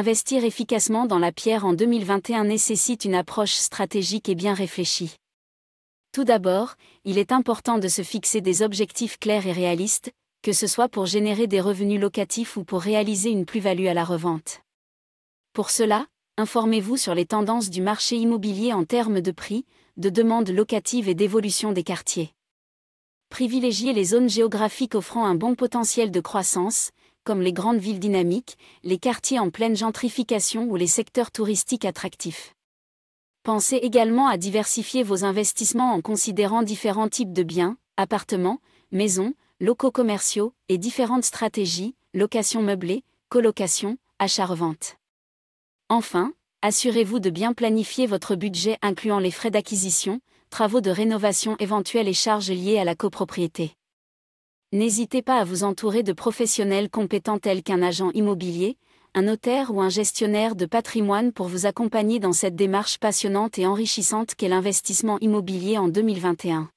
Investir efficacement dans la pierre en 2021 nécessite une approche stratégique et bien réfléchie. Tout d'abord, il est important de se fixer des objectifs clairs et réalistes, que ce soit pour générer des revenus locatifs ou pour réaliser une plus-value à la revente. Pour cela, informez-vous sur les tendances du marché immobilier en termes de prix, de demande locative et d'évolution des quartiers. Privilégiez les zones géographiques offrant un bon potentiel de croissance, comme les grandes villes dynamiques, les quartiers en pleine gentrification ou les secteurs touristiques attractifs. Pensez également à diversifier vos investissements en considérant différents types de biens, appartements, maisons, locaux commerciaux et différentes stratégies, location meublée, colocation, achat-revente. Enfin, assurez-vous de bien planifier votre budget incluant les frais d'acquisition, travaux de rénovation éventuels et charges liées à la copropriété. N'hésitez pas à vous entourer de professionnels compétents tels qu'un agent immobilier, un notaire ou un gestionnaire de patrimoine pour vous accompagner dans cette démarche passionnante et enrichissante qu'est l'investissement immobilier en 2021.